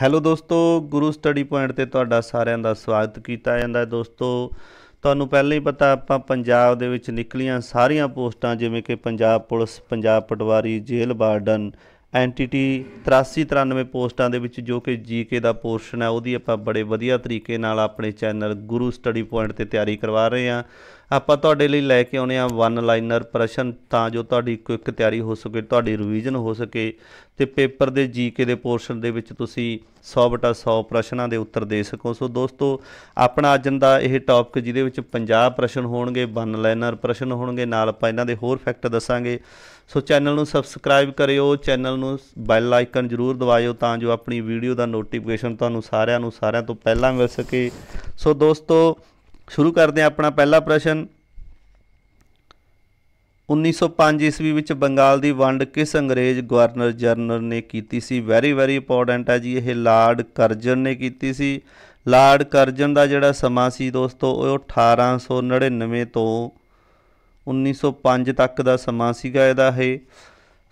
hello ਦੋਸਤੋ ਗੁਰੂ study point ਤੇ ਤੁਹਾਡਾ ਸਾਰਿਆਂ ਦਾ ਸਵਾਗਤ ਕੀਤਾ ਜਾਂਦਾ ਹੈ ਦੋਸਤੋ ਤੁਹਾਨੂੰ ਪਹਿਲਾਂ ਹੀ ਪਤਾ ਆਪਾਂ ਪੰਜਾਬ ਦੇ ਵਿੱਚ ਨਿਕਲੀਆਂ ਸਾਰੀਆਂ ਪੋਸਟਾਂ ਜਿਵੇਂ ਕਿ Punjab police Punjab patwari jail warden ਐਂਟੀਟੀ 8393 ਪੋਸਟਾਂ ਦੇ ਵਿੱਚ ਜੋ ਕਿ ਜੀਕੇ ਦਾ ਪੋਰਸ਼ਨ ਹੈ ਉਹਦੀ ਆਪਾਂ ਬੜੇ ਵਧੀਆ ਤਰੀਕੇ ਨਾਲ ਆਪਣੇ ਚੈਨਲ ਗੁਰੂ ਸਟੱਡੀ ਪੁਆਇੰਟ ਤੇ ਤਿਆਰੀ ਕਰਵਾ ਰਹੇ ਹਾਂ ਆਪਾਂ ਤੁਹਾਡੇ ਲਈ ਲੈ ਕੇ ਆਉਨੇ ਆ ਵਨ ਲਾਈਨਰ ਪ੍ਰਸ਼ਨ ਤਾਂ ਜੋ ਤੁਹਾਡੀ ਕੁਇਕ ਤਿਆਰੀ ਹੋ ਸਕੇ ਤੁਹਾਡੀ ਰਿਵੀਜ਼ਨ ਹੋ ਸਕੇ ਤੇ ਪੇਪਰ ਦੇ ਜੀਕੇ ਦੇ ਪੋਰਸ਼ਨ ਦੇ ਵਿੱਚ ਤੁਸੀਂ 100/100 ਪ੍ਰਸ਼ਨਾਂ ਦੇ ਉੱਤਰ ਦੇ ਸਕੋ ਸੋ ਦੋਸਤੋ ਆਪਣਾ ਅੱਜ ਦਾ ਇਹ ਟੌਪਿਕ ਜਿਹਦੇ ਵਿੱਚ 50 ਪ੍ਰਸ਼ਨ ਹੋਣਗੇ ਵਨ ਲਾਈਨਰ ਪ੍ਰਸ਼ਨ ਹੋਣਗੇ ਨਾਲ ਆਪਾਂ ਇਹਨਾਂ ਦੇ ਹੋਰ ਫੈਕਟ ਦੱਸਾਂਗੇ ਸੋ ਚੈਨਲ ਨੂੰ ਸਬਸਕ੍ਰਾਈਬ ਕਰਿਓ ਚੈਨਲ ਨੂੰ ਬੈਲ ਆਈਕਨ ਜ਼ਰੂਰ ਦਬਾਇਓ ਤਾਂ ਜੋ ਆਪਣੀ ਵੀਡੀਓ ਦਾ ਨੋਟੀਫਿਕੇਸ਼ਨ ਤੁਹਾਨੂੰ ਸਾਰਿਆਂ ਨੂੰ ਸਾਰਿਆਂ ਤੋਂ ਪਹਿਲਾਂ ਮਿਲ ਸਕੇ ਸੋ ਦੋਸਤੋ ਸ਼ੁਰੂ ਕਰਦੇ ਹਾਂ ਆਪਣਾ ਪਹਿਲਾ ਪ੍ਰਸ਼ਨ 1905 ਈਸਵੀ ਵਿੱਚ ਬੰਗਾਲ ਦੀ ਵੰਡ ਕਿਸ ਅੰਗਰੇਜ਼ ਗਵਰਨਰ ਜਨਰਲ ਨੇ ਕੀਤੀ ਸੀ ਵੈਰੀ ਵੈਰੀ ਇੰਪੋਰਟੈਂਟ ਹੈ ਜੀ ਇਹ ਲਾਰਡ ਕਰਜਨ ਨੇ ਕੀਤੀ ਸੀ ਲਾਰਡ ਕਰਜਨ ਦਾ ਜਿਹੜਾ ਸਮਾਂ ਸੀ ਦੋਸਤੋ ਉਹ 1899 ਤੋਂ 1905 ਤੱਕ ਦਾ ਸਮਾਂ ਸੀਗਾ ਇਹਦਾ ਇਹ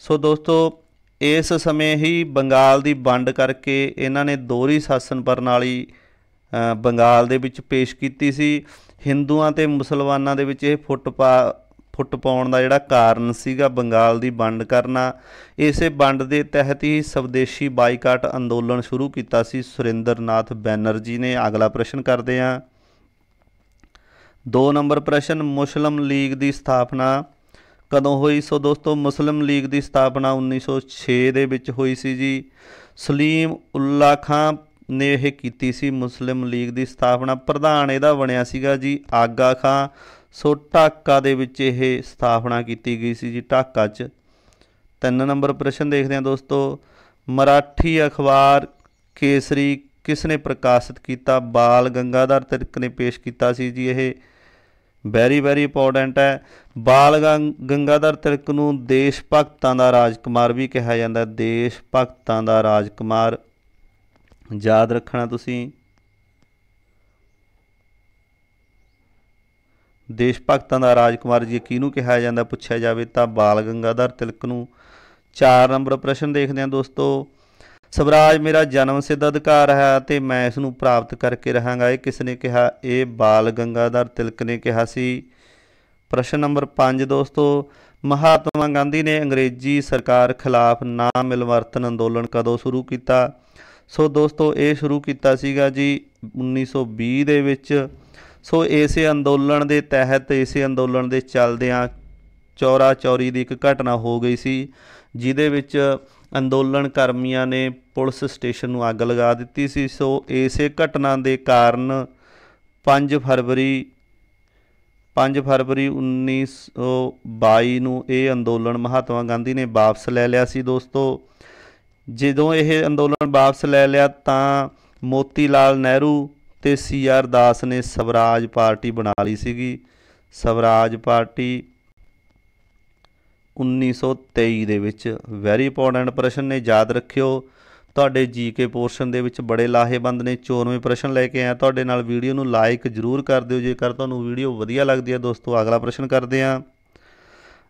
ਸੋ ਦੋਸਤੋ ਇਸ ਸਮੇਂ ਹੀ ਬੰਗਾਲ ਦੀ ਵੰਡ ਕਰਕੇ ਇਹਨਾਂ ਨੇ ਦੋਹਰੀ ਸ਼ਾਸਨ ਪ੍ਰਣਾਲੀ ਬੰਗਾਲ ਦੇ ਵਿੱਚ ਪੇਸ਼ ਕੀਤੀ ਸੀ ਹਿੰਦੂਆਂ ਤੇ ਮੁਸਲਮਾਨਾਂ ਦੇ ਵਿੱਚ ਇਹ ਫੁੱਟ ਪਾ ਫੁੱਟ ਪਾਉਣ ਦਾ ਜਿਹੜਾ ਕਾਰਨ ਸੀਗਾ ਬੰਗਾਲ ਦੀ ਵੰਡ ਕਰਨਾ ਇਸੇ ਵੰਡ ਦੇ ਤਹਿਤ ਹੀ ਸਵਦੇਸ਼ੀ ਬਾਈਕਾਟ ਅੰਦੋਲਨ ਸ਼ੁਰੂ ਕੀਤਾ ਸੀ ਸੁਰਿੰਦਰਨਾਥ ਬੈਨਰਜੀ ਨੇ ਅਗਲਾ ਪ੍ਰਸ਼ਨ ਕਰਦੇ ਆ 2 ਨੰਬਰ ਪ੍ਰਸ਼ਨ ਮੁਸਲਮ ਲੀਗ ਦੀ ਸਥਾਪਨਾ ਕਦੋਂ ਹੋਈ ਸੋ ਦੋਸਤੋ ਮੁਸਲਮ ਲੀਗ ਦੀ ਸਥਾਪਨਾ 1906 ਦੇ ਵਿੱਚ ਹੋਈ ਸੀ ਜੀ ਸਲੀਮ ਉੱਲਾ ਖਾਨ ਨੇ ਇਹ ਕੀਤੀ ਸੀ ਮੁਸਲਿਮ ਲੀਗ ਦੀ ਸਥਾਪਨਾ ਪ੍ਰਧਾਨ ਇਹਦਾ ਬਣਿਆ ਸੀਗਾ ਜੀ ਆਗਾ ਖਾਂ ਸੋ ਟਾਕਾ ਦੇ ਵਿੱਚ ਇਹ ਸਥਾਪਨਾ ਕੀਤੀ ਗਈ ਸੀ ਜੀ ਟਾਕਾ 'ਚ ਤਿੰਨ ਨੰਬਰ ਪ੍ਰਸ਼ਨ ਦੇਖਦੇ ਹਾਂ ਦੋਸਤੋ ਮਰਾਠੀ ਅਖਬਾਰ ਕੇਸਰੀ ਕਿਸ ਨੇ ਪ੍ਰਕਾਸ਼ਿਤ ਕੀਤਾ ਬਾਲ ਗੰਗਾਧਰ ਤਿਲਕ ਨੇ ਪੇਸ਼ ਕੀਤਾ ਸੀ ਜੀ ਇਹ ਵੈਰੀ ਵੈਰੀ ਇੰਪੋਰਟੈਂਟ ਹੈ ਬਾਲ ਗੰਗਾਧਰ ਤਿਲਕ ਨੂੰ ਦੇਸ਼ ਭਗਤਾਂ ਦਾ ਰਾਜਕੁਮਾਰ ਵੀ ਕਿਹਾ ਜਾਂਦਾ ਦੇਸ਼ ਭਗਤਾਂ ਦਾ ਰਾਜਕੁਮਾਰ ਯਾਦ ਰੱਖਣਾ ਤੁਸੀਂ ਦੇਸ਼ ਭਗਤਾਂ ਦਾ ਰਾਜਕੁਮਾਰ ਜੀ ਕਿਹਨੂੰ ਕਿਹਾ ਜਾਂਦਾ ਪੁੱਛਿਆ ਜਾਵੇ ਤਾਂ ਬਾਲ ਗੰਗਾਧਰ ਤਿਲਕ ਨੂੰ 4 ਨੰਬਰ ਪ੍ਰਸ਼ਨ ਦੇਖਦੇ ਹਾਂ ਦੋਸਤੋ ਸਵਰਾਜ ਮੇਰਾ ਜਨਮ ਸਿੱਧ ਅਧਿਕਾਰ ਹੈ ਤੇ ਮੈਂ ਇਸ ਨੂੰ ਪ੍ਰਾਪਤ ਕਰਕੇ ਰਹਾਂਗਾ ਇਹ ਕਿਸ ਨੇ ਕਿਹਾ ਇਹ ਬਾਲ ਗੰਗਾਧਰ ਤਿਲਕ ਨੇ ਕਿਹਾ ਸੀ ਪ੍ਰਸ਼ਨ ਨੰਬਰ 5 ਦੋਸਤੋ ਮਹਾਤਮਾ ਗਾਂਧੀ ਨੇ ਅੰਗਰੇਜ਼ੀ ਸਰਕਾਰ ਖਿਲਾਫ ਨਾ ਮਿਲਵਰਤਨ ਅੰਦੋਲਨ ਕਦੋਂ ਸ਼ੁਰੂ ਕੀਤਾ ਸੋ ਦੋਸਤੋ ਇਹ ਸ਼ੁਰੂ ਕੀਤਾ ਸੀਗਾ ਜੀ 1920 ਦੇ ਵਿੱਚ ਸੋ ਇਸੇ ਅੰਦੋਲਨ ਦੇ ਤਹਿਤ ਇਸੇ ਅੰਦੋਲਨ ਦੇ ਚੱਲਦਿਆਂ ਚੌਰਾ ਚੌਰੀ ਦੀ ਇੱਕ ਘਟਨਾ ਹੋ ਗਈ ਸੀ ਜਿਹਦੇ ਵਿੱਚ ਅੰਦੋਲਨ ਕਰਮੀਆਂ ਨੇ ਪੁਲਿਸ ਸਟੇਸ਼ਨ ਨੂੰ ਅੱਗ ਲਗਾ ਦਿੱਤੀ ਸੀ ਸੋ ਇਸੇ ਘਟਨਾ ਦੇ ਕਾਰਨ 5 ਫਰਵਰੀ 5 ਫਰਵਰੀ 1922 ਨੂੰ ਇਹ ਅੰਦੋਲਨ ਮਹਾਤਮਾ ਗਾਂਧੀ ਨੇ ਵਾਪਸ ਲੈ ਲਿਆ ਸੀ ਦੋਸਤੋ ਜਦੋਂ ਇਹ ਅੰਦੋਲਨ ਵਾਪਸ ਲੈ ਲਿਆ ਤਾਂ ਮੋਤੀ ਲਾਲ ਨਹਿਰੂ ਤੇ ਸੀ ਆਰ ਦਾਸ ਨੇ ਸਵਰਾਜ ਪਾਰਟੀ ਬਣਾ ਲਈ ਸੀਗੀ ਸਵਰਾਜ ਪਾਰਟੀ 1923 ਦੇ ਵਿੱਚ ਵੈਰੀ ਇੰਪੋਰਟੈਂਟ ਪ੍ਰਸ਼ਨ ਨੇ ਯਾਦ ਰੱਖਿਓ ਤੁਹਾਡੇ ਜੀਕੇ ਪੋਰਸ਼ਨ ਦੇ ਵਿੱਚ ਬੜੇ ਲਾਹੇਬੰਦ ਨੇ 94 ਪ੍ਰਸ਼ਨ ਲੈ ਕੇ ਆਇਆ ਤੁਹਾਡੇ ਨਾਲ ਵੀਡੀਓ ਨੂੰ ਲਾਈਕ ਜ਼ਰੂਰ ਕਰ ਦਿਓ ਜੇਕਰ ਤੁਹਾਨੂੰ ਵੀਡੀਓ ਵਧੀਆ ਲੱਗਦੀ ਹੈ ਦੋਸਤੋ ਅਗਲਾ ਪ੍ਰਸ਼ਨ ਕਰਦੇ ਆਂ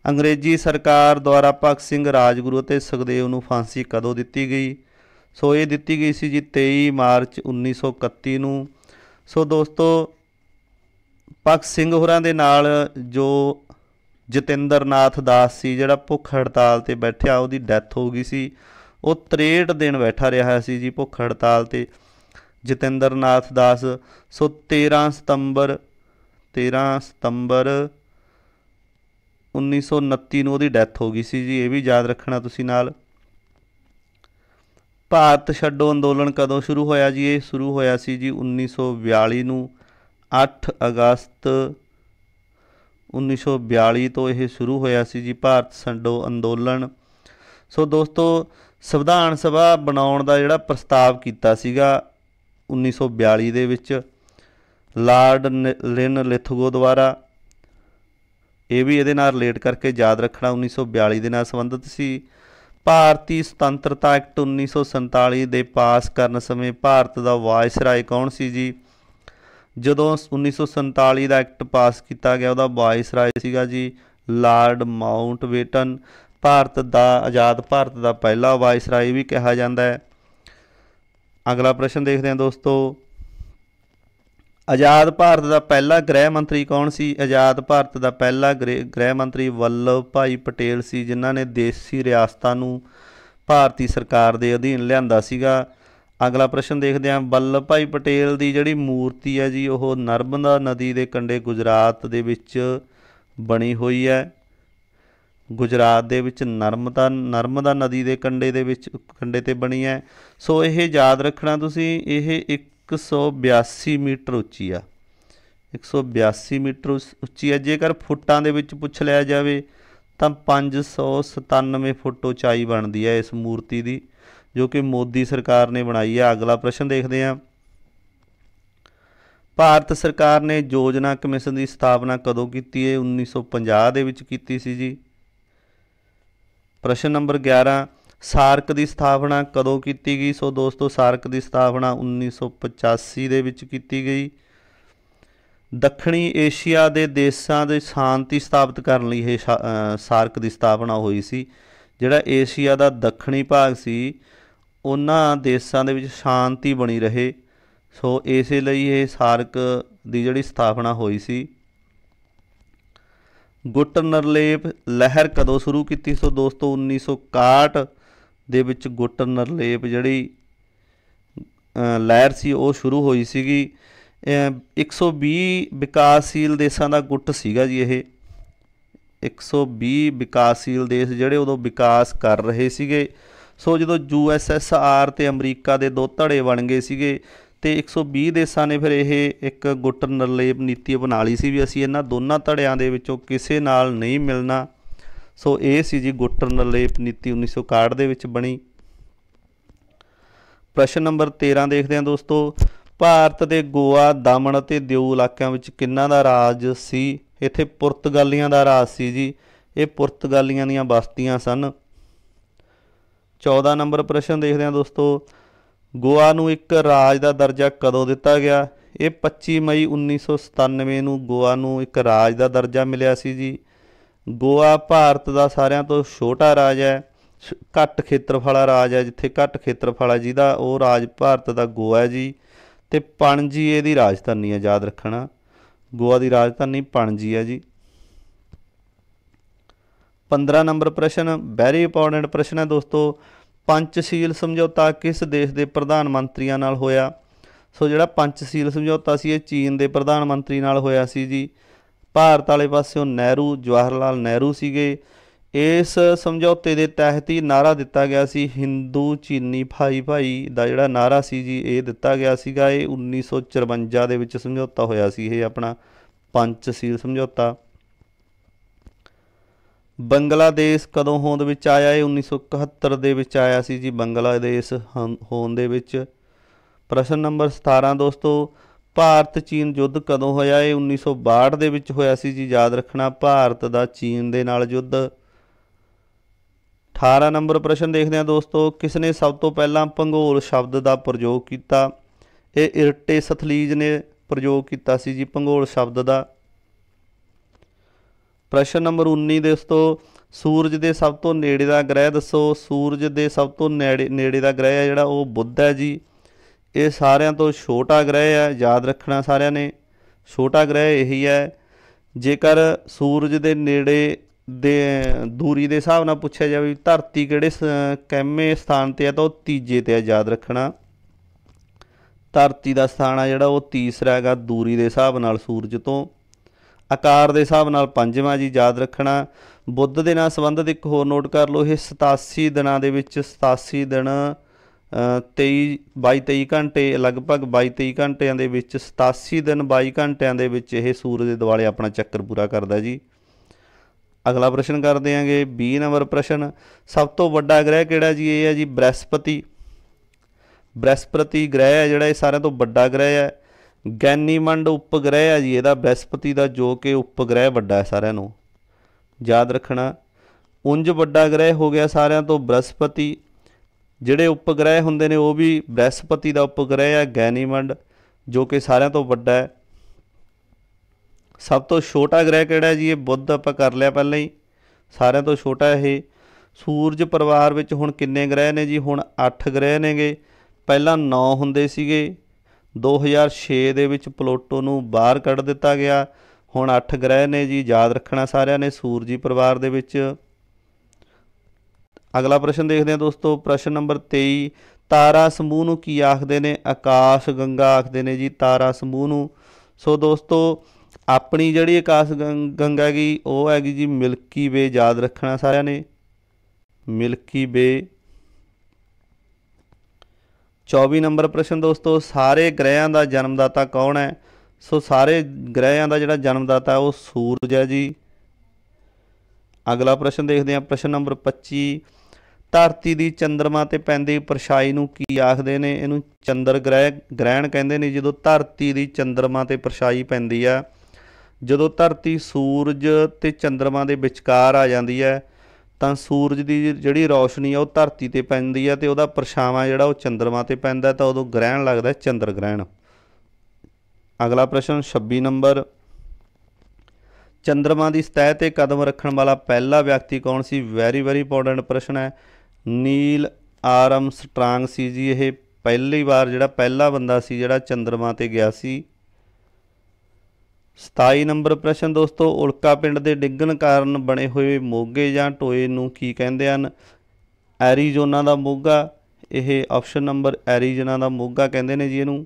ਅੰਗਰੇਜ਼ੀ ਸਰਕਾਰ ਦੁਆਰਾ ਭਗਤ ਸਿੰਘ ਰਾਜਗੁਰੂ ਅਤੇ ਸੁਖਦੇਵ ਨੂੰ ਫਾਂਸੀ ਕਦੋਂ ਦਿੱਤੀ ਗਈ ਸੋ ਇਹ ਦਿੱਤੀ ਗਈ ਸੀ ਜੀ 23 ਮਾਰਚ 1931 ਨੂੰ ਸੋ ਦੋਸਤੋ ਭਗਤ ਸਿੰਘ ਹੋਰਾਂ ਦੇ ਨਾਲ ਜੋ ਜਤਿੰਦਰਨਾਥ ਦਾਸ ਸੀ ਜਿਹੜਾ ਭੁੱਖ ਹੜਤਾਲ ਤੇ ਬੈਠਿਆ ਉਹਦੀ ਡੈਥ ਹੋ ਗਈ ਸੀ ਉਹ 63 ਦਿਨ ਬੈਠਾ ਰਿਹਾ ਸੀ ਜੀ ਭੁੱਖ ਹੜਤਾਲ ਤੇ ਜਤਿੰਦਰਨਾਥ ਦਾਸ ਸੋ 13 ਸਤੰਬਰ 13 ਸਤੰਬਰ 1929 ਨੂੰ ਉਹਦੀ ਡੈਥ ਹੋ ਗਈ ਸੀ ਜੀ ਇਹ ਵੀ ਯਾਦ ਰੱਖਣਾ ਤੁਸੀਂ ਨਾਲ ਭਾਰਤ ਛੱਡੋ ਅੰਦੋਲਨ ਕਦੋਂ ਸ਼ੁਰੂ ਹੋਇਆ ਜੀ ਇਹ ਸ਼ੁਰੂ ਹੋਇਆ ਸੀ ਜੀ 1942 ਨੂੰ 8 ਅਗਸਤ 1942 ਤੋਂ ਇਹ ਸ਼ੁਰੂ ਹੋਇਆ ਸੀ ਜੀ ਭਾਰਤ ਛੱਡੋ ਅੰਦੋਲਨ ਸੋ ਦੋਸਤੋ ਸੰਵਿਧਾਨ ਸਭਾ ਬਣਾਉਣ ਦਾ ਜਿਹੜਾ ਪ੍ਰਸਤਾਵ ਕੀਤਾ ਸੀਗਾ 1942 ਦੇ ਵਿੱਚ ਲਾਰਡ ਲਿਨ ਲਿਥਗੋ ਦੁਆਰਾ ਇਹ ਵੀ ਇਹਦੇ ਨਾਲ ਰਿਲੇਟ ਕਰਕੇ ਯਾਦ ਰੱਖਣਾ 1942 ਦੇ ਨਾਲ ਸੰਬੰਧਿਤ ਸੀ ਭਾਰਤੀ ਸੁਤੰਤਰਤਾ ਐਕਟ 1947 ਦੇ ਪਾਸ ਕਰਨ ਸਮੇਂ ਭਾਰਤ ਦਾ ਵਾਇਸਰਾਏ ਕੌਣ ਸੀ ਜੀ ਜਦੋਂ 1947 ਦਾ ਐਕਟ ਪਾਸ ਕੀਤਾ ਗਿਆ ਉਹਦਾ ਵਾਇਸਰਾਏ ਸੀਗਾ ਜੀ ਲਾਰਡ ਵੇਟਨ ਭਾਰਤ ਦਾ ਆਜ਼ਾਦ ਭਾਰਤ ਦਾ ਪਹਿਲਾ ਵਾਇਸਰਾਏ ਵੀ ਕਿਹਾ ਜਾਂਦਾ ਹੈ ਅਗਲਾ ਪ੍ਰਸ਼ਨ ਦੇਖਦੇ ਹਾਂ ਦੋਸਤੋ ਆਜ਼ਾਦ ਭਾਰਤ ਦਾ ਪਹਿਲਾ ਗ੍ਰਹਿ ਮੰਤਰੀ ਕੌਣ ਸੀ ਆਜ਼ਾਦ ਭਾਰਤ ਦਾ ਪਹਿਲਾ ਗ੍ਰਹਿ ਮੰਤਰੀ ਵੱਲਭ ਭਾਈ ਪਟੇਲ ਸੀ ਜਿਨ੍ਹਾਂ ਨੇ ਦੇਸੀ ਰਿਆਸਤਾਂ ਨੂੰ ਭਾਰਤੀ ਸਰਕਾਰ ਦੇ ਅਧੀਨ ਲਿਆਂਦਾ ਸੀਗਾ ਅਗਲਾ ਪ੍ਰਸ਼ਨ ਦੇਖਦੇ ਹਾਂ ਵੱਲਭ ਭਾਈ ਪਟੇਲ ਦੀ ਜਿਹੜੀ ਮੂਰਤੀ ਹੈ ਜੀ ਉਹ ਨਰਮਦਾ ਨਦੀ ਦੇ ਕੰਢੇ ਗੁਜਰਾਤ ਦੇ ਵਿੱਚ ਬਣੀ ਹੋਈ ਹੈ ਗੁਜਰਾਤ ਦੇ ਵਿੱਚ ਨਰਮਦਾ ਨਰਮਦਾ ਨਦੀ ਦੇ ਕੰਢੇ ਦੇ ਵਿੱਚ ਕੰਢੇ ਤੇ ਬਣੀ ਹੈ ਸੋ ਇਹ ਯਾਦ ਰੱਖਣਾ ਤੁਸੀਂ ਇਹ ਇੱਕ 182 ਮੀਟਰ ਉੱਚੀ ਆ 182 ਮੀਟਰ ਉੱਚੀ ਹੈ ਜੇਕਰ ਫੁੱਟਾਂ ਦੇ ਵਿੱਚ ਪੁੱਛ ਲਿਆ ਜਾਵੇ ਤਾਂ 597 ਫੁੱਟ ਉਚਾਈ ਬਣਦੀ ਹੈ ਇਸ ਮੂਰਤੀ ਦੀ ਜੋ ਕਿ ਮੋਦੀ ਸਰਕਾਰ ਨੇ ਬਣਾਈ ਹੈ ਅਗਲਾ ਪ੍ਰਸ਼ਨ ਦੇਖਦੇ ਹਾਂ ਭਾਰਤ ਸਰਕਾਰ ਨੇ ਯੋਜਨਾ ਕਮਿਸ਼ਨ ਦੀ ਸਥਾਪਨਾ ਕਦੋਂ ਕੀਤੀ ਹੈ 1950 ਦੇ ਵਿੱਚ ਕੀਤੀ ਸੀ ਜੀ ਪ੍ਰਸ਼ਨ ਨੰਬਰ 11 ਸਾਰਕ ਦੀ ਸਥਾਪਨਾ ਕਦੋਂ ਕੀਤੀ ਗਈ ਸੋ ਦੋਸਤੋ ਸਾਰਕ ਦੀ ਸਥਾਪਨਾ 1985 ਦੇ ਵਿੱਚ ਕੀਤੀ ਗਈ ਦੱਖਣੀ ਏਸ਼ੀਆ ਦੇ ਦੇਸ਼ਾਂ ਦੇ ਸ਼ਾਂਤੀ ਸਥਾਪਿਤ ਕਰਨ ਲਈ ਇਹ ਸਾਰਕ ਦੀ ਸਥਾਪਨਾ ਹੋਈ ਸੀ ਜਿਹੜਾ ਏਸ਼ੀਆ ਦਾ ਦੱਖਣੀ ਭਾਗ ਸੀ ਉਹਨਾਂ ਦੇਸ਼ਾਂ ਦੇ ਵਿੱਚ ਸ਼ਾਂਤੀ ਬਣੀ ਰਹੇ ਸੋ ਇਸੇ ਲਈ ਇਹ ਸਾਰਕ ਦੀ ਜਿਹੜੀ ਸਥਾਪਨਾ ਹੋਈ ਸੀ ਗੁੱਟਨਰਲੇਪ ਲਹਿਰ ਕਦੋਂ ਸ਼ੁਰੂ ਕੀਤੀ ਸੋ ਦੋਸਤੋ 1961 ਦੇ ਵਿੱਚ ਗੁੱਟ ਨਰਲੇਪ ਜਿਹੜੀ ਲਾਇਰ ਸੀ ਉਹ ਸ਼ੁਰੂ ਹੋਈ ਸੀਗੀ 120 ਵਿਕਾਸਸ਼ੀਲ ਦੇਸ਼ਾਂ ਦਾ ਗੁੱਟ ਸੀਗਾ ਜੀ ਇਹ 120 ਵਿਕਾਸਸ਼ੀਲ ਦੇਸ਼ ਜਿਹੜੇ ਉਦੋਂ ਵਿਕਾਸ ਕਰ ਰਹੇ ਸੀਗੇ ਸੋ ਜਦੋਂ ਯੂਐਸਐਸਆਰ ਤੇ ਅਮਰੀਕਾ ਦੇ ਦੋ ਧੜੇ ਬਣ ਗਏ ਸੀਗੇ ਤੇ 120 ਦੇਸ਼ਾਂ ਨੇ ਫਿਰ ਇਹ ਇੱਕ ਗੁੱਟ ਨਰਲੇਪ ਨੀਤੀ ਅਪਣਾ ਲਈ ਸੀ ਵੀ ਅਸੀਂ ਇਹਨਾਂ ਦੋਨਾਂ ਧੜਿਆਂ ਦੇ ਵਿੱਚੋਂ ਕਿਸੇ ਨਾਲ ਨਹੀਂ ਮਿਲਣਾ ਸੋ ਇਹ ਸੀ ਜੀ ਗੁੱਟਰ ਨਲੇਪ ਨੀਤੀ 1961 ਦੇ ਵਿੱਚ ਬਣੀ ਪ੍ਰਸ਼ਨ ਨੰਬਰ 13 ਦੇਖਦੇ ਹਾਂ ਦੋਸਤੋ ਭਾਰਤ ਦੇ ਗੋਆ ਦਮਨ ਅਤੇ ਦਿਉ ਇਲਾਕਿਆਂ ਵਿੱਚ ਕਿੰਨਾਂ ਦਾ ਰਾਜ ਸੀ ਇੱਥੇ ਪੁਰਤਗਾਲੀਆਂ ਦਾ ਰਾਜ ਸੀ ਜੀ ਇਹ ਪੁਰਤਗਾਲੀਆਂ ਦੀਆਂ ਬਸਤੀਆਂ ਸਨ 14 ਨੰਬਰ ਪ੍ਰਸ਼ਨ ਦੇਖਦੇ ਹਾਂ ਦੋਸਤੋ ਗੋਆ ਨੂੰ ਇੱਕ ਰਾਜ ਦਾ ਦਰਜਾ ਕਦੋਂ ਦਿੱਤਾ ਗਿਆ ਇਹ 25 ਮਈ 1997 ਨੂੰ ਗੋਆ ਨੂੰ ਇੱਕ ਰਾਜ ਦਾ ਦਰਜਾ ਮਿਲਿਆ ਸੀ ਜੀ ਗੋਆ ਭਾਰਤ ਦਾ ਸਾਰਿਆਂ ਤੋਂ ਛੋਟਾ ਰਾਜ ਹੈ ਘੱਟ ਖੇਤਰਫਲ ਵਾਲਾ ਰਾਜ ਹੈ ਜਿੱਥੇ ਘੱਟ ਖੇਤਰਫਲ ਹੈ ਜਿਹਦਾ ਉਹ ਰਾਜ ਭਾਰਤ ਦਾ ਗੋਆ ਹੈ ਜੀ ਤੇ ਪਣਜੀ ਇਹਦੀ ਰਾਜਧਾਨੀ ਹੈ ਯਾਦ ਰੱਖਣਾ ਗੋਆ ਦੀ ਰਾਜਧਾਨੀ ਪਣਜੀ ਹੈ ਜੀ 15 ਨੰਬਰ ਪ੍ਰਸ਼ਨ ਵੈਰੀ ਇੰਪੋਰਟੈਂਟ ਪ੍ਰਸ਼ਨ ਹੈ ਦੋਸਤੋ ਪੰਚਸ਼ੀਲ ਸਮਝੌਤਾ ਕਿਸ ਦੇਸ਼ ਦੇ ਪ੍ਰਧਾਨ ਮੰਤਰੀਆਂ ਨਾਲ ਹੋਇਆ ਸੋ ਜਿਹੜਾ ਪੰਚਸ਼ੀਲ ਸਮਝੌਤਾ ਸੀ ਇਹ ਚੀਨ ਦੇ ਪ੍ਰਧਾਨ ਮੰਤਰੀ ਨਾਲ ਹੋਇਆ ਸੀ ਜੀ ਭਾਰਤ ਵਾਲੇ ਪਾਸਿਓਂ ਨਹਿਰੂ ਜਵਾਹਰ ਲਾਲ ਨਹਿਰੂ ਸੀਗੇ ਇਸ ਸਮਝੌਤੇ ਦੇ ਤਹਿਤ ਹੀ ਨਾਰਾ ਦਿੱਤਾ ਗਿਆ ਸੀ ਹਿੰਦੂ ਚੀਨੀ ਭਾਈ ਭਾਈ ਦਾ ਜਿਹੜਾ ਨਾਰਾ ਸੀ ਜੀ ਇਹ ਦਿੱਤਾ ਗਿਆ ਸੀਗਾ ਇਹ 1954 ਦੇ ਵਿੱਚ ਸਮਝੌਤਾ ਹੋਇਆ ਸੀ ਇਹ ਆਪਣਾ ਪੰਜ ਸੀਲ ਸਮਝੌਤਾ ਬੰਗਲਾਦੇਸ਼ ਕਦੋਂ ਹੋਂਦ ਵਿੱਚ ਆਇਆ ਇਹ 1971 ਦੇ ਵਿੱਚ ਆਇਆ ਸੀ ਜੀ ਬੰਗਲਾਦੇਸ਼ ਹੋਂਦ ਦੇ ਵਿੱਚ ਪ੍ਰਸ਼ਨ ਨੰਬਰ 17 ਦੋਸਤੋ ਭਾਰਤ ਚੀਨ ਯੁੱਧ ਕਦੋਂ ਹੋਇਆ ਇਹ 1962 ਦੇ ਵਿੱਚ ਹੋਇਆ ਸੀ ਜੀ ਯਾਦ ਰੱਖਣਾ ਭਾਰਤ ਦਾ ਚੀਨ ਦੇ ਨਾਲ ਯੁੱਧ 18 ਨੰਬਰ ਪ੍ਰਸ਼ਨ ਦੇਖਦੇ ਹਾਂ ਦੋਸਤੋ ਕਿਸ ਨੇ ਸਭ ਤੋਂ ਪਹਿਲਾਂ ਭੰਗੋਲ ਸ਼ਬਦ ਦਾ ਪ੍ਰਯੋਗ ਕੀਤਾ ਇਹ ਇਰਟੇ ਸਥਲੀਜ ਨੇ ਪ੍ਰਯੋਗ ਕੀਤਾ ਸੀ ਜੀ ਭੰਗੋਲ ਸ਼ਬਦ ਦਾ ਪ੍ਰਸ਼ਨ ਨੰਬਰ 19 ਦੋਸਤੋ ਸੂਰਜ ਦੇ ਸਭ ਤੋਂ ਨੇੜੇ ਦਾ ਗ੍ਰਹਿ ਦੱਸੋ ਸੂਰਜ ਦੇ ਸਭ ਤੋਂ ਨੇੜੇ ਦਾ ਗ੍ਰਹਿ ਹੈ ਜਿਹੜਾ ਉਹ ਬੁੱਧ ਹੈ ਜੀ ਇਹ ਸਾਰਿਆਂ ਤੋਂ ਛੋਟਾ ਗ੍ਰਹਿ ਹੈ ਯਾਦ ਰੱਖਣਾ ਸਾਰਿਆਂ ਨੇ ਛੋਟਾ ਗ੍ਰਹਿ ਇਹੀ ਹੈ ਜੇਕਰ ਸੂਰਜ ਦੇ ਨੇੜੇ ਦੇ ਦੂਰੀ ਦੇ ਹਿਸਾਬ ਨਾਲ ਪੁੱਛਿਆ ਜਾਵੇ ਧਰਤੀ ਕਿਹੜੇ ਕੈਮੇ ਸਥਾਨ ਤੇ ਹੈ ਤਾਂ ਉਹ ਤੀਜੇ ਤੇ ਹੈ ਯਾਦ ਰੱਖਣਾ ਧਰਤੀ ਦਾ ਸਥਾਨ ਆ ਜਿਹੜਾ ਉਹ ਤੀਸਰਾ ਹੈਗਾ ਦੂਰੀ ਦੇ ਹਿਸਾਬ ਨਾਲ ਸੂਰਜ ਤੋਂ ਆਕਾਰ ਦੇ ਹਿਸਾਬ ਨਾਲ ਪੰਜਵਾਂ ਜੀ ਯਾਦ ਰੱਖਣਾ ਬੁੱਧ ਦੇ ਨਾਲ ਸੰਬੰਧਿਤ ਇੱਕ ਹੋਰ ਨੋਟ ਕਰ ਲਓ ਇਹ 87 ਦਿਨਾਂ ਦੇ ਵਿੱਚ 87 ਦਿਨ 23 22 23 ਘੰਟੇ ਲਗਭਗ 22 23 ਘੰਟਿਆਂ ਦੇ ਵਿੱਚ 87 ਦਿਨ 22 ਘੰਟਿਆਂ ਦੇ ਵਿੱਚ ਇਹ ਸੂਰਜ ਦੇ ਦੁਆਲੇ ਆਪਣਾ ਚੱਕਰ ਪੂਰਾ ਕਰਦਾ ਜੀ ਅਗਲਾ ਪ੍ਰਸ਼ਨ ਕਰਦੇ ਆਂਗੇ 20 ਨੰਬਰ ਪ੍ਰਸ਼ਨ ਸਭ ਤੋਂ ਵੱਡਾ ਗ੍ਰਹਿ ਕਿਹੜਾ ਜੀ ਇਹ ਹੈ ਜੀ ਬ੍ਰਹਿਸਪਤੀ ਬ੍ਰਹਿਸਪਤੀ ਗ੍ਰਹਿ ਹੈ ਜਿਹੜਾ ਇਹ ਸਾਰਿਆਂ ਤੋਂ ਵੱਡਾ ਗ੍ਰਹਿ ਹੈ ਗੈਨੀਮੰਡ ਉਪਗ੍ਰਹਿ ਹੈ ਜੀ ਇਹਦਾ ਬ੍ਰਹਿਸਪਤੀ ਦਾ ਜੋ ਕਿ ਉਪਗ੍ਰਹਿ ਵੱਡਾ ਹੈ ਸਾਰਿਆਂ ਨੂੰ ਯਾਦ ਰੱਖਣਾ ਉਂਝ ਵੱਡਾ ਗ੍ਰਹਿ ਹੋ ਗਿਆ ਸਾਰਿਆਂ ਤੋਂ ਬ੍ਰਹਿਸਪਤੀ ਜਿਹੜੇ ਉਪਗ੍ਰਹਿ ਹੁੰਦੇ ਨੇ ਉਹ ਵੀ ਬ੍ਰਹਿਸਪਤੀ ਦਾ ਉਪਗ੍ਰਹਿ ਹੈ ਗੈਨੀਮੰਡ ਜੋ ਕਿ ਸਾਰਿਆਂ ਤੋਂ ਵੱਡਾ ਹੈ ਸਭ ਤੋਂ ਛੋਟਾ ਗ੍ਰਹਿ ਕਿਹੜਾ ਜੀ ਇਹ ਬੁੱਧ ਆਪਾਂ ਕਰ ਲਿਆ ਪਹਿਲਾਂ ਹੀ ਸਾਰਿਆਂ ਤੋਂ ਛੋਟਾ ਇਹ ਸੂਰਜ ਪਰਿਵਾਰ ਵਿੱਚ ਹੁਣ ਕਿੰਨੇ ਗ੍ਰਹਿ ਨੇ ਜੀ ਹੁਣ 8 ਗ੍ਰਹਿ ਨੇਗੇ ਪਹਿਲਾਂ 9 ਹੁੰਦੇ ਸੀਗੇ 2006 ਦੇ ਵਿੱਚ ਪਲੂਟੋ ਨੂੰ ਬਾਹਰ ਕੱਢ ਦਿੱਤਾ ਗਿਆ ਹੁਣ 8 ਗ੍ਰਹਿ ਨੇ ਜੀ ਯਾਦ ਰੱਖਣਾ ਸਾਰਿਆਂ ਨੇ ਸੂਰਜੀ ਪਰਿਵਾਰ ਦੇ ਵਿੱਚ ਅਗਲਾ ਪ੍ਰਸ਼ਨ ਦੇਖਦੇ ਹਾਂ ਦੋਸਤੋ ਪ੍ਰਸ਼ਨ ਨੰਬਰ 23 ਤਾਰਾ ਸਮੂਹ ਨੂੰ ਕੀ ਆਖਦੇ ਨੇ ਆਕਾਸ਼ ਗੰਗਾ ਆਖਦੇ ਨੇ ਜੀ ਤਾਰਾ ਸਮੂਹ ਨੂੰ ਸੋ ਦੋਸਤੋ ਆਪਣੀ ਜਿਹੜੀ ਆਕਾਸ਼ ਗੰਗਾ ਹੈਗੀ ਉਹ ਹੈਗੀ ਜੀ ਮਿਲਕੀ ਵੇ ਯਾਦ ਰੱਖਣਾ ਸਾਰਿਆਂ ਨੇ ਮਿਲਕੀ ਵੇ 24 ਨੰਬਰ ਪ੍ਰਸ਼ਨ ਦੋਸਤੋ ਸਾਰੇ ਗ੍ਰਹਿਆਂ ਦਾ ਜਨਮਦਾਤਾ ਕੌਣ ਹੈ ਸੋ ਸਾਰੇ ਗ੍ਰਹਿਆਂ ਦਾ ਜਿਹੜਾ ਜਨਮਦਾਤਾ ਉਹ ਸੂਰਜ ਹੈ ਜੀ ਅਗਲਾ ਪ੍ਰਸ਼ਨ ਦੇਖਦੇ ਹਾਂ ਪ੍ਰਸ਼ਨ ਨੰਬਰ 25 ਧਰਤੀ ਦੀ ਚੰਦਰਮਾ ਤੇ ਪੈਂਦੀ ਪਰਛਾਈ ਨੂੰ ਕੀ ਆਖਦੇ ਨੇ ਇਹਨੂੰ ਚੰਦਰ ਗ੍ਰਹਿ ਗ੍ਰਹਿਣ ਕਹਿੰਦੇ ਨੇ ਜਦੋਂ ਧਰਤੀ ਦੀ ਚੰਦਰਮਾ ਤੇ ਪਰਛਾਈ ਪੈਂਦੀ ਆ ਜਦੋਂ ਧਰਤੀ ਸੂਰਜ ਤੇ ਚੰਦਰਮਾ ਦੇ ਵਿਚਕਾਰ ਆ ਜਾਂਦੀ ਹੈ ਤਾਂ ਸੂਰਜ ਦੀ ਜਿਹੜੀ ਰੌਸ਼ਨੀ ਆ ਉਹ ਧਰਤੀ ਤੇ ਪੈਂਦੀ ਆ ਤੇ ਉਹਦਾ ਪਰਛਾਵਾਂ ਜਿਹੜਾ ਉਹ ਚੰਦਰਮਾ ਤੇ ਪੈਂਦਾ ਤਾਂ ਉਦੋਂ ਗ੍ਰਹਿਣ ਲੱਗਦਾ ਚੰਦਰ ਗ੍ਰਹਿਣ ਅਗਲਾ ਪ੍ਰਸ਼ਨ 26 ਨੰਬਰ ਚੰਦਰਮਾ ਦੀ ਸਤਹ ਤੇ ਕਦਮ ਰੱਖਣ ਵਾਲਾ ਪਹਿਲਾ ਵਿਅਕਤੀ ਕੌਣ ਸੀ ਵੈਰੀ ਵੈਰੀ ਇੰਪੋਰਟੈਂਟ ਪ੍ਰਸ਼ਨ ਹੈ ਨੀਲ ਆਰਮ ਸਟਰਾਂਗ ਸੀ ਜੀ ਇਹ ਪਹਿਲੀ ਵਾਰ ਜਿਹੜਾ ਪਹਿਲਾ ਬੰਦਾ ਸੀ ਜਿਹੜਾ ਚੰਦਰਮਾ ਤੇ ਗਿਆ ਸੀ 27 ਨੰਬਰ ਪ੍ਰਸ਼ਨ ਦੋਸਤੋ ਉਲਕਾ ਪਿੰਡ ਦੇ ਡਿੱਗਣ ਕਾਰਨ ਬਣੇ ਹੋਏ ਮੋਗੇ ਜਾਂ ਟੋਏ ਨੂੰ ਕੀ ਕਹਿੰਦੇ ਹਨ ਐਰੀਜ਼ੋਨਾ ਦਾ ਮੋਗਾ ਇਹ ਆਪਸ਼ਨ ਨੰਬਰ ਐਰੀਜ਼ੋਨਾ ਦਾ ਮੋਗਾ ਕਹਿੰਦੇ ਨੇ ਜੀ ਇਹਨੂੰ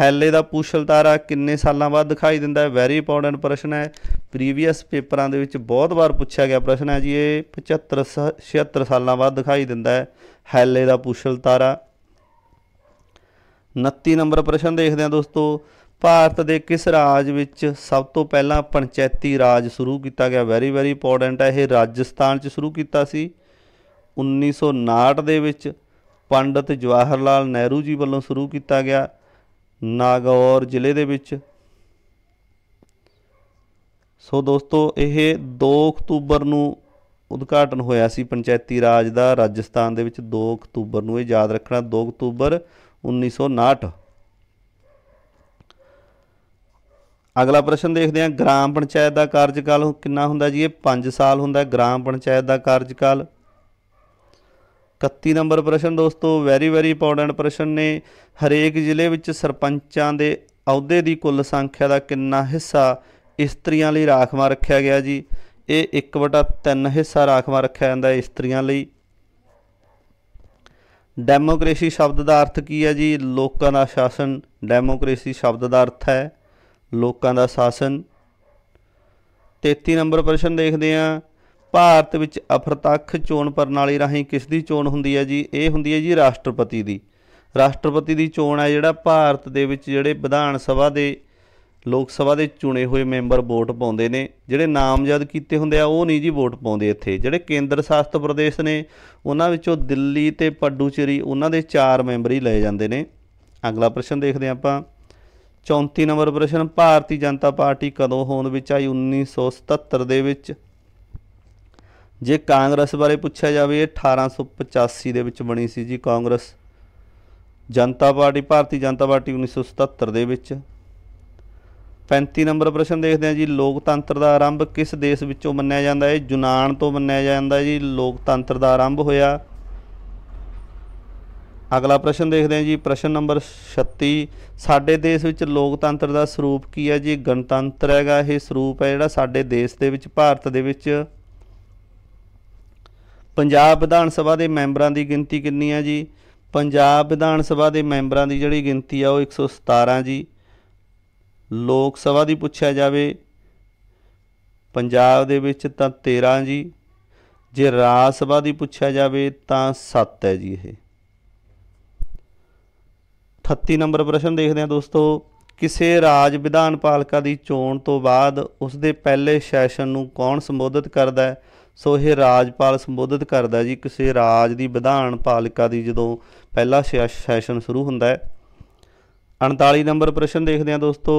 ਹੈਲੇ ਦਾ ਪੂਸ਼ਲ ਤਾਰਾ ਕਿੰਨੇ ਸਾਲਾਂ ਬਾਅਦ ਦਿਖਾਈ ਦਿੰਦਾ ਹੈ ਵੈਰੀ ਇੰਪੋਰਟੈਂਟ ਪ੍ਰਸ਼ਨ ਹੈ ਪ੍ਰੀਵੀਅਸ ਪੇਪਰਾਂ ਦੇ ਵਿੱਚ ਬਹੁਤ ਵਾਰ ਪੁੱਛਿਆ ਗਿਆ ਪ੍ਰਸ਼ਨ ਹੈ ਜੀ ਇਹ 75 76 ਸਾਲਾਂ ਬਾਅਦ ਦਿਖਾਈ ਦਿੰਦਾ ਹੈ ਹੈਲੇ ਦਾ ਪੁਸ਼ਲ ਤਾਰਾ 29 ਨੰਬਰ ਪ੍ਰਸ਼ਨ ਦੇਖਦੇ ਹਾਂ ਦੋਸਤੋ ਭਾਰਤ ਦੇ ਕਿਸ ਰਾਜ ਵਿੱਚ ਸਭ ਤੋਂ ਪਹਿਲਾਂ ਪੰਚਾਇਤੀ ਰਾਜ ਸ਼ੁਰੂ ਕੀਤਾ ਗਿਆ ਵੈਰੀ ਵੈਰੀ ਇੰਪੋਰਟੈਂਟ ਹੈ ਇਹ ਰਾਜਸਥਾਨ 'ਚ ਸ਼ੁਰੂ ਕੀਤਾ ਸੀ 1959 ਦੇ ਵਿੱਚ ਪੰਡਤ ਜਵਾਹਰ ਲਾਲ ਨਹਿਰੂ ਜੀ ਵੱਲੋਂ ਸ਼ੁਰੂ ਕੀਤਾ ਗਿਆ ਨਾਗੌਰ ਜ਼ਿਲ੍ਹੇ ਦੇ ਵਿੱਚ ਸੋ ਦੋਸਤੋ ਇਹ 2 ਅਕਤੂਬਰ ਨੂੰ ਉਦਘਾਟਨ ਹੋਇਆ ਸੀ ਪੰਚਾਇਤੀ ਰਾਜ ਦਾ ਰਾਜਸਥਾਨ ਦੇ ਵਿੱਚ 2 ਅਕਤੂਬਰ ਨੂੰ ਇਹ ਯਾਦ ਰੱਖਣਾ 2 ਅਕਤੂਬਰ 1959 ਅਗਲਾ ਪ੍ਰਸ਼ਨ ਦੇਖਦੇ ਹਾਂ ਗ੍ਰਾਮ ਪੰਚਾਇਤ ਦਾ ਕਾਰਜਕਾਲ ਕਿੰਨਾ ਹੁੰਦਾ ਜੀ ਇਹ 5 ਸਾਲ ਹੁੰਦਾ ਗ੍ਰਾਮ ਪੰਚਾਇਤ ਦਾ ਕਾਰਜਕਾਲ 31 ਨੰਬਰ ਪ੍ਰਸ਼ਨ ਦੋਸਤੋ ਵੈਰੀ ਵੈਰੀ ਇੰਪੋਰਟੈਂਟ ਪ੍ਰਸ਼ਨ ਨੇ ਹਰੇਕ ਜ਼ਿਲ੍ਹੇ ਵਿੱਚ ਸਰਪੰਚਾਂ ਦੇ ਅਹੁਦੇ ਦੀ ਕੁੱਲ ਸੰਖਿਆ ਦਾ ਕਿੰਨਾ ਹਿੱਸਾ ਇਸਤਰੀਆਂ ਲਈ ਰਾਖਵਾਂ ਰੱਖਿਆ ਗਿਆ ਜੀ ਇਹ 1/3 ਹਿੱਸਾ ਰਾਖਵਾਂ ਰੱਖਿਆ ਜਾਂਦਾ ਹੈ ਇਸਤਰੀਆਂ ਲਈ ਡੈਮੋਕ੍ਰੇਸੀ ਸ਼ਬਦ ਦਾ ਅਰਥ ਕੀ ਹੈ ਜੀ ਲੋਕਾਂ ਦਾ ਸ਼ਾਸਨ ਡੈਮੋਕ੍ਰੇਸੀ ਸ਼ਬਦ ਦਾ ਅਰਥ ਹੈ ਲੋਕਾਂ ਦਾ ਸ਼ਾਸਨ 33 ਨੰਬਰ ਪ੍ਰਸ਼ਨ ਦੇਖਦੇ ਹਾਂ ਭਾਰਤ ਵਿੱਚ ਅਫਰਤਖ ਚੋਣ ਪ੍ਰਣਾਲੀ ਰਾਹੀਂ ਕਿਸ ਦੀ ਚੋਣ ਹੁੰਦੀ ਹੈ ਜੀ ਇਹ ਹੁੰਦੀ ਹੈ ਜੀ ਰਾਸ਼ਟਰਪਤੀ ਦੀ ਰਾਸ਼ਟਰਪਤੀ ਦੀ ਚੋਣ ਹੈ ਜਿਹੜਾ ਭਾਰਤ ਦੇ ਵਿੱਚ ਜਿਹੜੇ ਵਿਧਾਨ ਸਭਾ ਦੇ ਲੋਕ ਸਭਾ ਦੇ ਚੁਣੇ ਹੋਏ ਮੈਂਬਰ ਵੋਟ ਪਾਉਂਦੇ ਨੇ ਜਿਹੜੇ ਨਾਮਜ਼ਦ ਕੀਤੇ ਹੁੰਦੇ ਆ ਉਹ ਨਹੀਂ ਜੀ ਵੋਟ ਪਾਉਂਦੇ ਇੱਥੇ ਜਿਹੜੇ ਕੇਂਦਰ ਸ਼ਾਸਤ ਪ੍ਰਦੇਸ਼ ਨੇ ਉਹਨਾਂ ਵਿੱਚੋਂ ਦਿੱਲੀ ਤੇ ਪੱਡੂਚੇਰੀ ਉਹਨਾਂ ਦੇ 4 ਮੈਂਬਰ ਹੀ ਲਏ ਜਾਂਦੇ ਨੇ ਅਗਲਾ ਪ੍ਰਸ਼ਨ ਦੇਖਦੇ ਆਪਾਂ 34 ਨੰਬਰ ਪ੍ਰਸ਼ਨ ਭਾਰਤੀ ਜਨਤਾ ਪਾਰਟੀ ਕਦੋਂ ਹੋਂਦ ਵਿੱਚ ਆਈ 1977 ਦੇ ਵਿੱਚ ਜੇ ਕਾਂਗਰਸ ਬਾਰੇ ਪੁੱਛਿਆ ਜਾਵੇ 1885 ਦੇ ਵਿੱਚ ਬਣੀ ਸੀ ਜੀ ਕਾਂਗਰਸ ਜਨਤਾ ਪਾਰਟੀ ਭਾਰਤੀ ਜਨਤਾ ਪਾਰਟੀ 1977 ਦੇ ਵਿੱਚ 35 ਨੰਬਰ ਪ੍ਰਸ਼ਨ ਦੇਖਦੇ ਹਾਂ ਜੀ ਲੋਕਤੰਤਰ ਦਾ ਆਰੰਭ ਕਿਸ ਦੇਸ਼ ਵਿੱਚੋਂ ਮੰਨਿਆ ਜਾਂਦਾ ਹੈ ਯੂਨਾਨ ਤੋਂ ਮੰਨਿਆ ਜਾਂਦਾ ਜੀ ਲੋਕਤੰਤਰ ਦਾ ਆਰੰਭ ਹੋਇਆ ਅਗਲਾ ਪ੍ਰਸ਼ਨ ਦੇਖਦੇ ਹਾਂ ਜੀ ਪ੍ਰਸ਼ਨ ਨੰਬਰ 36 ਸਾਡੇ ਦੇਸ਼ ਵਿੱਚ ਲੋਕਤੰਤਰ ਦਾ ਸਰੂਪ ਕੀ ਹੈ ਜੀ ਗਣਤੰਤਰ ਹੈਗਾ ਇਹ ਸਰੂਪ ਹੈ ਜਿਹੜਾ ਸਾਡੇ ਦੇਸ਼ ਦੇ ਵਿੱਚ ਭਾਰਤ ਦੇ ਵਿੱਚ ਪੰਜਾਬ ਵਿਧਾਨ ਸਭਾ ਦੇ ਮੈਂਬਰਾਂ ਦੀ ਗਿਣਤੀ ਕਿੰਨੀ ਹੈ ਜੀ ਪੰਜਾਬ ਵਿਧਾਨ ਸਭਾ ਦੇ ਮੈਂਬਰਾਂ ਦੀ ਜਿਹੜੀ ਗਿਣਤੀ ਆ ਉਹ 117 ਜੀ ਲੋਕ ਸਭਾ ਦੀ ਪੁੱਛਿਆ ਜਾਵੇ ਪੰਜਾਬ ਦੇ ਵਿੱਚ ਤਾਂ 13 ਜੀ ਜੇ ਰਾਜ ਸਭਾ ਦੀ ਪੁੱਛਿਆ ਜਾਵੇ ਤਾਂ 7 ਹੈ ਜੀ ਇਹ 38 ਨੰਬਰ ਪ੍ਰਸ਼ਨ ਦੇਖਦੇ ਹਾਂ ਦੋਸਤੋ ਕਿਸੇ ਰਾਜ ਵਿਧਾਨ ਪਾਲਿਕਾ ਦੀ ਚੋਣ ਤੋਂ ਬਾਅਦ ਉਸ ਦੇ ਪਹਿਲੇ ਸੈਸ਼ਨ ਨੂੰ ਕੌਣ ਸੰਬੋਧਿਤ ਕਰਦਾ ਹੈ ਸੋ ਇਹ ਰਾਜਪਾਲ ਸੰਬੋਧਿਤ ਕਰਦਾ ਜੀ ਕਿਸੇ ਰਾਜ ਦੀ ਵਿਧਾਨ ਪਾਲਿਕਾ ਦੀ ਜਦੋਂ ਪਹਿਲਾ ਸੈਸ਼ਨ ਸ਼ੁਰੂ ਹੁੰਦਾ ਹੈ 39 ਨੰਬਰ ਪ੍ਰਸ਼ਨ ਦੇਖਦੇ ਹਾਂ ਦੋਸਤੋ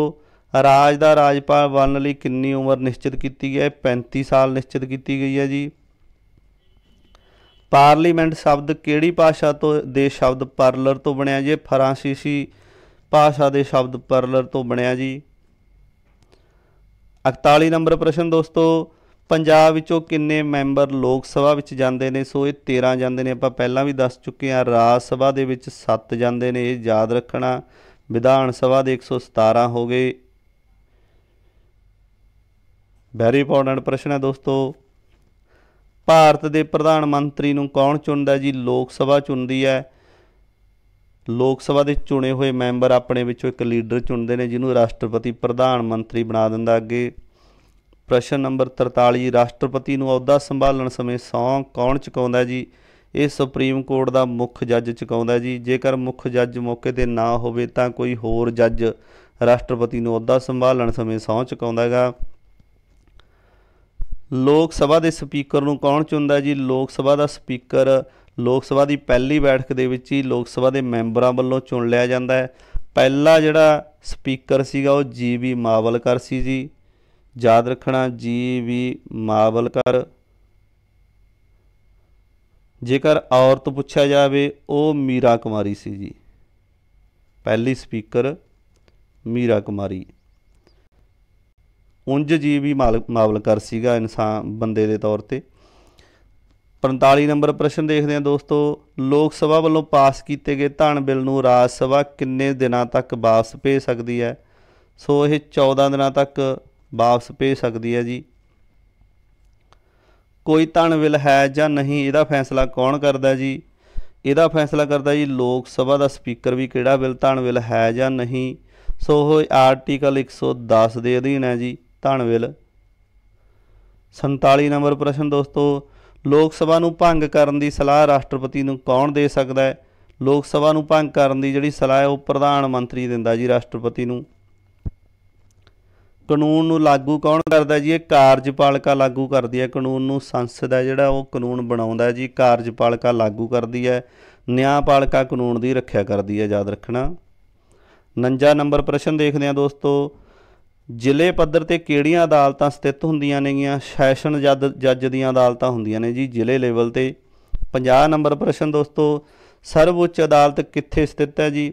ਰਾਜ ਦਾ ਰਾਜਪਾਲ ਬਣਨ ਲਈ ਕਿੰਨੀ ਉਮਰ ਨਿਸ਼ਚਿਤ ਕੀਤੀ ਗਈ ਹੈ 35 ਸਾਲ ਨਿਸ਼ਚਿਤ ਕੀਤੀ ਗਈ ਹੈ ਜੀ ਪਾਰਲੀਮੈਂਟ ਸ਼ਬਦ ਕਿਹੜੀ ਭਾਸ਼ਾ ਤੋਂ ਦੇ ਸ਼ਬਦ ਪਾਰਲਰ ਤੋਂ ਬਣਿਆ ਜੀ ਫਰਾਂਸੀਸੀ ਭਾਸ਼ਾ ਦੇ ਸ਼ਬਦ ਪਾਰਲਰ ਤੋਂ ਬਣਿਆ ਜੀ 41 ਨੰਬਰ ਪ੍ਰਸ਼ਨ ਦੋਸਤੋ ਪੰਜਾਬ ਵਿੱਚੋਂ ਕਿੰਨੇ ਮੈਂਬਰ ਲੋਕ ਸਭਾ ਵਿੱਚ ਜਾਂਦੇ ਨੇ ਸੋ ਇਹ 13 ਜਾਂਦੇ ਨੇ ਆਪਾਂ ਪਹਿਲਾਂ ਵੀ ਦੱਸ ਚੁੱਕੇ ਹਾਂ ਰਾਜ ਸਭਾ ਦੇ ਵਿੱਚ 7 ਜਾਂਦੇ ਨੇ ਇਹ ਯਾਦ ਰੱਖਣਾ ਵਿਧਾਨ ਸਭਾ ਦੇ 117 ਹੋ ਗਏ ਵੈਰੀ ਇੰਪੋਰਟੈਂਟ ਪ੍ਰਸ਼ਨ ਹੈ ਦੋਸਤੋ ਭਾਰਤ ਦੇ ਪ੍ਰਧਾਨ ਮੰਤਰੀ ਨੂੰ ਕੌਣ ਚੁਣਦਾ ਜੀ ਲੋਕ ਸਭਾ ਚੁਣਦੀ ਹੈ ਲੋਕ ਸਭਾ ਦੇ ਚੁਣੇ ਹੋਏ ਮੈਂਬਰ ਆਪਣੇ ਵਿੱਚੋਂ ਇੱਕ ਲੀਡਰ ਚੁਣਦੇ ਨੇ ਜਿਹਨੂੰ ਰਾਸ਼ਟਰਪਤੀ ਪ੍ਰਧਾਨ ਮੰਤਰੀ ਬਣਾ ਦਿੰਦਾ ਅੱਗੇ ਪ੍ਰਸ਼ਨ ਨੰਬਰ 43 ਰਾਸ਼ਟਰਪਤੀ ਨੂੰ ਅਹੁਦਾ ਸੰਭਾਲਣ ਸਮੇਂ ਸੌਂ ਕੌਣ ਚੁਕਾਉਂਦਾ ਜੀ ਇਹ ਸੁਪਰੀਮ ਕੋਰਟ ਦਾ ਮੁੱਖ ਜੱਜ ਚੁਕਾਉਂਦਾ ਜੀ ਜੇਕਰ ਮੁੱਖ ਜੱਜ ਮੌਕੇ ਤੇ ਨਾ ਹੋਵੇ ਤਾਂ ਕੋਈ ਹੋਰ ਜੱਜ ਰਾਸ਼ਟਰਪਤੀ ਨੂੰ ਅਹੁਦਾ ਸੰਭਾਲਣ ਸਮੇਂ ਸੌਂ ਚੁਕਾਉਂਦਾਗਾ ਲੋਕ ਸਭਾ ਦੇ ਸਪੀਕਰ ਨੂੰ ਕੌਣ ਚੁਣਦਾ ਜੀ ਲੋਕ ਸਭਾ ਦਾ ਸਪੀਕਰ ਲੋਕ ਸਭਾ ਦੀ ਪਹਿਲੀ ਬੈਠਕ ਦੇ ਵਿੱਚ ਹੀ ਲੋਕ ਸਭਾ ਦੇ ਮੈਂਬਰਾਂ ਵੱਲੋਂ ਚੁਣ ਲਿਆ ਜਾਂਦਾ ਹੈ ਪਹਿਲਾ ਜਿਹੜਾ ਸਪੀਕਰ ਸੀਗਾ ਉਹ ਜੀ ਵੀ ਮਾਵਲਕਰ ਸੀ ਜੀ ਯਾਦ ਰੱਖਣਾ ਜੀ ਵੀ ਮਾਵਲਕਰ ਜੇਕਰ ਔਰਤ ਪੁੱਛਿਆ ਜਾਵੇ ਉਹ ਮੀਰਾ ਕੁਮਾਰੀ ਸੀ ਜੀ ਪਹਿਲੀ ਸਪੀਕਰ ਮੀਰਾ ਕੁਮਾਰੀ ਉੰਜ ਜੀ ਵੀ ਕਰ ਸੀਗਾ ਇਨਸਾਨ ਬੰਦੇ ਦੇ ਤੌਰ ਤੇ 45 ਨੰਬਰ ਪ੍ਰਸ਼ਨ ਦੇਖਦੇ ਹਾਂ ਦੋਸਤੋ ਲੋਕ ਸਭਾ ਵੱਲੋਂ ਪਾਸ ਕੀਤੇ ਗਏ ਧਨ ਬਿੱਲ ਨੂੰ ਰਾਜ ਸਭਾ ਕਿੰਨੇ ਦਿਨਾਂ ਤੱਕ ਵਾਪਸ ਭੇਜ ਸਕਦੀ ਹੈ ਸੋ ਇਹ 14 ਦਿਨਾਂ ਤੱਕ ਵਾਪਸ ਭੇਜ ਸਕਦੀ ਹੈ ਜੀ ਕੋਈ ਧਨ ਬਿੱਲ ਹੈ ਜਾਂ ਨਹੀਂ ਇਹਦਾ ਫੈਸਲਾ ਕੌਣ ਕਰਦਾ ਜੀ ਇਹਦਾ ਫੈਸਲਾ ਕਰਦਾ ਜੀ ਲੋਕ ਸਭਾ ਦਾ ਸਪੀਕਰ ਵੀ ਕਿਹੜਾ ਬਿੱਲ ਧਨ ਬਿੱਲ ਹੈ ਜਾਂ ਨਹੀਂ ਸੋ ਉਹ ਆਰਟੀਕਲ 110 ਦੇ ਅਧੀਨ ਹੈ ਜੀ ਧਨਵਿਲ 47 ਨੰਬਰ ਪ੍ਰਸ਼ਨ ਦੋਸਤੋ ਲੋਕ ਸਭਾ ਨੂੰ ਭੰਗ ਕਰਨ ਦੀ ਸਲਾਹ ਰਾਸ਼ਟਰਪਤੀ ਨੂੰ ਕੌਣ ਦੇ ਸਕਦਾ ਹੈ ਲੋਕ ਸਭਾ ਨੂੰ ਭੰਗ ਕਰਨ ਦੀ ਜਿਹੜੀ ਸਲਾਹ ਹੈ ਉਹ ਪ੍ਰਧਾਨ ਮੰਤਰੀ ਦਿੰਦਾ ਜੀ ਰਾਸ਼ਟਰਪਤੀ ਨੂੰ ਕਾਨੂੰਨ ਨੂੰ ਲਾਗੂ ਕੌਣ ਕਰਦਾ ਜੀ ਇਹ ਕਾਰਜਪਾਲਿਕਾ ਲਾਗੂ ਕਰਦੀ ਹੈ ਕਾਨੂੰਨ ਨੂੰ ਸੰਸਦ ਹੈ ਜਿਹੜਾ ਉਹ ਕਾਨੂੰਨ ਬਣਾਉਂਦਾ ਜੀ ਕਾਰਜਪਾਲਿਕਾ ਲਾਗੂ ਕਰਦੀ ਹੈ ਨਿਆਂਪਾਲਿਕਾ ਕਾਨੂੰਨ ਦੀ ਰੱਖਿਆ ਕਰਦੀ ਹੈ ਯਾਦ ਰੱਖਣਾ 49 ਨੰਬਰ ਪ੍ਰਸ਼ਨ ਦੇਖਦੇ ਹਾਂ ਦੋਸਤੋ ਜ਼ਿਲ੍ਹੇ ਪੱਧਰ ਤੇ ਕਿਹੜੀਆਂ ਅਦਾਲਤਾਂ ਸਥਿਤ ਹੁੰਦੀਆਂ ਨੇਗੀਆਂ ਸੈਸ਼ਨ ਜੱਜ ਦੀਆਂ ਅਦਾਲਤਾਂ ਹੁੰਦੀਆਂ ਨੇ ਜੀ ਜ਼ਿਲ੍ਹੇ ਲੈਵਲ ਤੇ 50 ਨੰਬਰ ਪ੍ਰਸ਼ਨ ਦੋਸਤੋ ਸਰਵਉੱਚ ਅਦਾਲਤ ਕਿੱਥੇ ਸਥਿਤ ਹੈ ਜੀ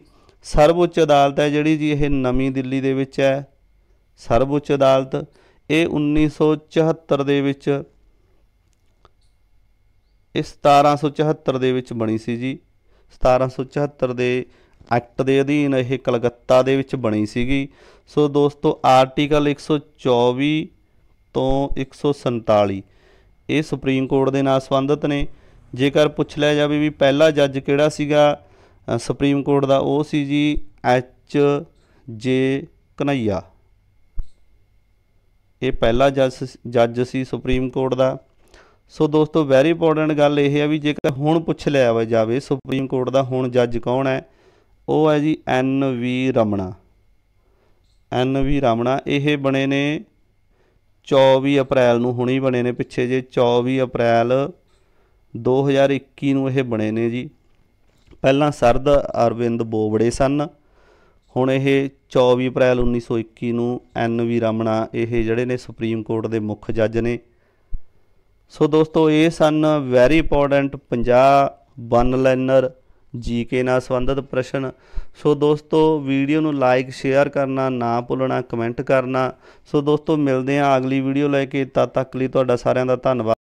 ਸਰਵਉੱਚ ਅਦਾਲਤ ਹੈ ਜਿਹੜੀ ਜੀ ਇਹ ਨਵੀਂ ਦਿੱਲੀ ਦੇ ਵਿੱਚ ਹੈ ਸਰਵਉੱਚ ਅਦਾਲਤ ਇਹ 1974 ਦੇ ਵਿੱਚ ਇਹ 1774 ਦੇ ਵਿੱਚ ਬਣੀ ਸੀ ਜੀ 1774 ਦੇ ਐਕਟ ਦੇ ਅਧੀਨ ਇਹ ਕਲਕੱਤਾ ਦੇ ਵਿੱਚ ਬਣੀ ਸੀਗੀ ਸੋ ਦੋਸਤੋ ਆਰਟੀਕਲ 124 ਤੋਂ 147 ਇਹ ਸੁਪਰੀਮ ਕੋਰਟ ਦੇ ਨਾਲ ਸੰਬੰਧਿਤ ਨੇ ਜੇਕਰ ਪੁੱਛ ਲਿਆ ਜਾਵੇ ਵੀ ਪਹਿਲਾ ਜੱਜ ਕਿਹੜਾ ਸੀਗਾ ਸੁਪਰੀਮ ਕੋਰਟ ਦਾ ਉਹ ਸੀ ਜੀ ਐਚ ਜੇ ਕਨਈਆ ਇਹ ਪਹਿਲਾ ਜੱਜ ਜੱਜ ਸੀ ਸੁਪਰੀਮ ਕੋਰਟ ਦਾ ਸੋ ਦੋਸਤੋ ਵੈਰੀ ਇੰਪੋਰਟੈਂਟ ਗੱਲ ਇਹ ਹੈ ਵੀ ਜੇਕਰ ਹੁਣ ਪੁੱਛ ਲਿਆ ਜਾਵੇ ਸੁਪਰੀਮ ਕੋਰਟ ਦਾ ਹੁਣ ਜੱਜ ਕੌਣ ਹੈ ਉਹ ਹੈ ਜੀ ਐਨ ਵੀ ਰਮਣਾ ਐਨ ਵੀ ਰਮਣਾ ਇਹ ਬਣੇ ਨੇ 24 ਅਪ੍ਰੈਲ ਨੂੰ ਹੁਣੇ ਬਣੇ ਨੇ ਪਿੱਛੇ ਜੇ 24 ਅਪ੍ਰੈਲ 2021 ਨੂੰ ਇਹ ਬਣੇ ਨੇ ਜੀ ਪਹਿਲਾਂ ਸਰਦ ਅਰਵਿੰਦ ਬੋਬੜੇ ਸਨ ਹੁਣ ਇਹ 24 ਅਪ੍ਰੈਲ 1921 ਨੂੰ ਐਨ ਵੀ ਰਮਣਾ ਇਹ ਜਿਹੜੇ ਨੇ ਸੁਪਰੀਮ ਕੋਰਟ ਦੇ ਮੁੱਖ ਜੱਜ ਨੇ ਸੋ ਦੋਸਤੋ ਇਹ ਸਨ very important 50 one liner GK ਨਾਲ ਸੰਬੰਧਿਤ ਪ੍ਰਸ਼ਨ ਸੋ ਦੋਸਤੋ ਵੀਡੀਓ ਨੂੰ ਲਾਈਕ ਸ਼ੇਅਰ ਕਰਨਾ ਨਾ ਭੁੱਲਣਾ ਕਮੈਂਟ ਕਰਨਾ ਸੋ ਦੋਸਤੋ ਮਿਲਦੇ ਆਂ ਅਗਲੀ ਵੀਡੀਓ ਲੈ ਕੇ ਤਦ ਤੱਕ ਲਈ ਤੁਹਾਡਾ ਸਾਰਿਆਂ ਦਾ ਧੰਨਵਾਦ